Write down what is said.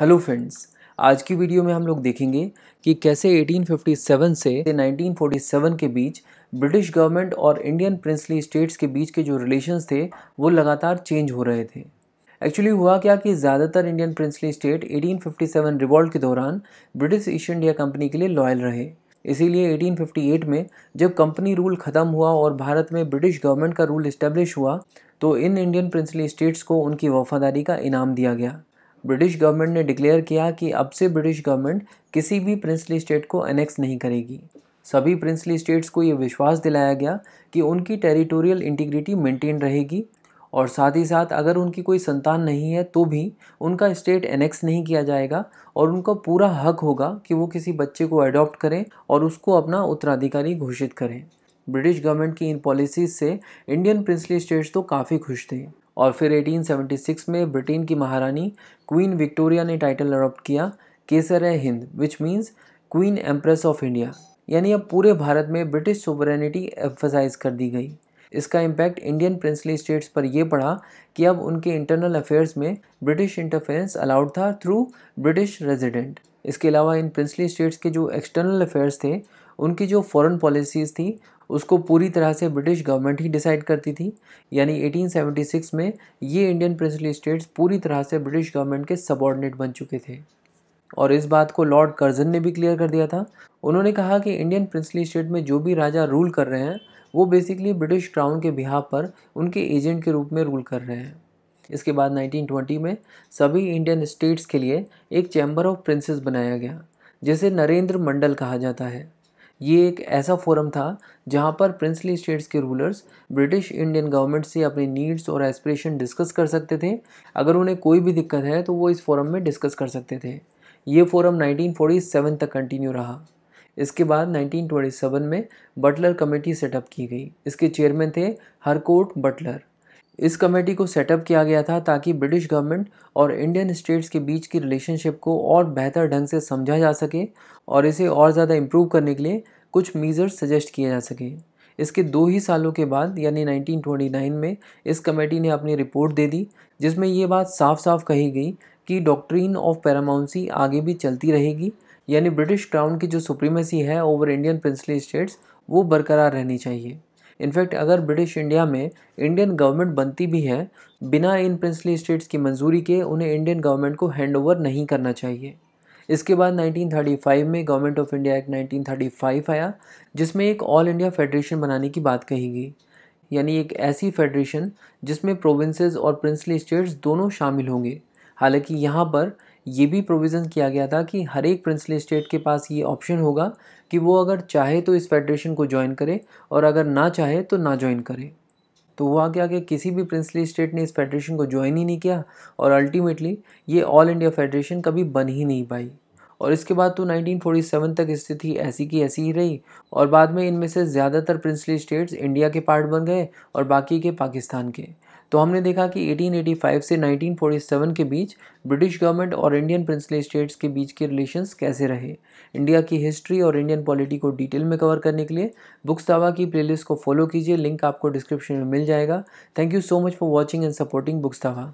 hello friends आज की video में हम लोग देखेंगे कि कैसे 1857 से 1947 के बीच ब्रिटिश गवर्नमेंट और इंडियन प्रिंसली स्टेट्स के बीच के जो रिलेशंस थे वो लगातार चेंज हो रहे थे एक्चुअली हुआ क्या कि ज़्यादातर इंडियन प्रिंसली स्टेट 1857 रिवॉल्ट के दौरान ब्रिटिश ईस्ट इंडिया कंपनी के लिए लॉयल रहे इसीलिए 1858 में जब कंपनी रूल ख़त्म हुआ और भारत में ब्रिटिश गवर्नमेंट का रूल इस्टेब्लिश हुआ तो इन इंडियन प्रिंसली स्टेट्स को उनकी वफादारी का इनाम दिया गया ब्रिटिश गवर्नमेंट ने डिक्लेयर किया कि अब से ब्रिटिश गवर्नमेंट किसी भी प्रिंसली स्टेट को एनेक्स नहीं करेगी सभी प्रिंसली स्टेट्स को ये विश्वास दिलाया गया कि उनकी टेरिटोरियल इंटीग्रिटी मेंटेन रहेगी और साथ ही साथ अगर उनकी कोई संतान नहीं है तो भी उनका स्टेट एनेक्स नहीं किया जाएगा और उनका पूरा हक होगा कि वो किसी बच्चे को अडॉप्ट करें और उसको अपना उत्तराधिकारी घोषित करें ब्रिटिश गवर्नमेंट की इन पॉलिसीज़ से इंडियन प्रिंसली स्टेट्स तो काफ़ी खुश थे और फिर 1876 में ब्रिटेन की महारानी क्वीन विक्टोरिया ने टाइटल अडॉप्ट किया Kaiser i Hind which means queen empress of India यानी अब पूरे भारत में ब्रिटिश सोवरेनिटी एम्फोसाइज कर दी गई इसका इम्पैक्ट इंडियन प्रिंसली स्टेट्स पर यह पड़ा कि अब उनके इंटरनल अफेयर्स में ब्रिटिश इंटरफेरेंस अलाउड था थ्रू ब्रिटिश रेजिडेंट इसके अलावा इन प्रिंसली स्टेट्स के जो एक्सटर्नल अफेयर्स थे उनकी जो फॉरेन पॉलिसीज़ थी उसको पूरी तरह से ब्रिटिश गवर्नमेंट ही डिसाइड करती थी यानी 1876 में ये इंडियन प्रिंसली स्टेट्स पूरी तरह से ब्रिटिश गवर्नमेंट के सबॉर्डिनेट बन चुके थे और इस बात को लॉर्ड कर्जन ने भी क्लियर कर दिया था उन्होंने कहा कि इंडियन प्रिंसली स्टेट में जो भी राजा रूल कर रहे हैं वो बेसिकली ब्रिटिश क्राउन के बिहा पर उनके एजेंट के रूप में रूल कर रहे हैं इसके बाद 1920 में सभी इंडियन स्टेट्स के लिए एक चैम्बर ऑफ प्रिंसेस बनाया गया जिसे नरेंद्र मंडल कहा जाता है ये एक ऐसा फोरम था जहाँ पर प्रिंसली स्टेट्स के रूलर्स ब्रिटिश इंडियन गवर्नमेंट से अपनी नीड्स और एस्पिरेशन डिस्कस कर सकते थे अगर उन्हें कोई भी दिक्कत है तो वो इस फोरम में डिस्कस कर सकते थे ये फोरम 1947 तक कंटिन्यू रहा इसके बाद 1927 में बटलर कमेटी सेटअप की गई इसके चेयरमैन थे हरकोट बटलर इस कमेटी को सेटअप किया गया था ताकि ब्रिटिश गवर्नमेंट और इंडियन स्टेट्स के बीच की रिलेशनशिप को और बेहतर ढंग से समझा जा सके और इसे और ज़्यादा इम्प्रूव करने के लिए कुछ मीजर्स सजेस्ट किए जा सके इसके दो ही सालों के बाद यानी 1929 में इस कमेटी ने अपनी रिपोर्ट दे दी जिसमें ये बात साफ साफ कही गई कि डॉक्ट्रीन ऑफ पैरामाउंसी आगे भी चलती रहेगी यानी ब्रिटिश क्राउन की जो सुप्रीमेसी है ओवर इंडियन प्रिंसली स्टेट्स वो बरकरार रहनी चाहिए इनफैक्ट अगर ब्रिटिश इंडिया में इंडियन गवर्नमेंट बनती भी है बिना इन प्रिंसली स्टेट्स की मंजूरी के उन्हें इंडियन गवर्नमेंट को हैंड ओवर नहीं करना चाहिए इसके बाद 1935 में गवर्नमेंट ऑफ इंडिया एक्ट 1935 आया जिसमें एक ऑल इंडिया फेडरेशन बनाने की बात कही गई यानी एक ऐसी फेडरेशन जिसमें प्रोविंसेस और प्रिंसली स्टेट्स दोनों शामिल होंगे हालांकि यहाँ पर ये भी प्रोविज़न किया गया था कि हर एक प्रिंसली स्टेट के पास ये ऑप्शन होगा कि वो अगर चाहे तो इस फेडरेशन को ज्वाइन करे और अगर ना चाहे तो ना ज्वाइन करे तो हुआ क्या कि किसी भी प्रिंसली स्टेट ने इस फेडरेशन को ज्वाइन ही नहीं किया और अल्टीमेटली ये ऑल इंडिया फेडरेशन कभी बन ही नहीं पाई और इसके बाद तो 1947 तक स्थिति ऐसी की ऐसी ही रही और बाद में इनमें से ज़्यादातर प्रिंसली स्टेट्स इंडिया के पार्ट बन गए और बाकी के पाकिस्तान के तो हमने देखा कि 1885 से 1947 के बीच ब्रिटिश गवर्नमेंट और इंडियन प्रिंसली स्टेट्स के बीच के रिलेशंस कैसे रहे इंडिया की हिस्ट्री और इंडियन पॉलिटी को डिटेल में कवर करने के लिए बुक्स दावा की प्लेलिस्ट को फॉलो कीजिए लिंक आपको डिस्क्रिप्शन में मिल जाएगा thank you so much for watching and supporting books दावा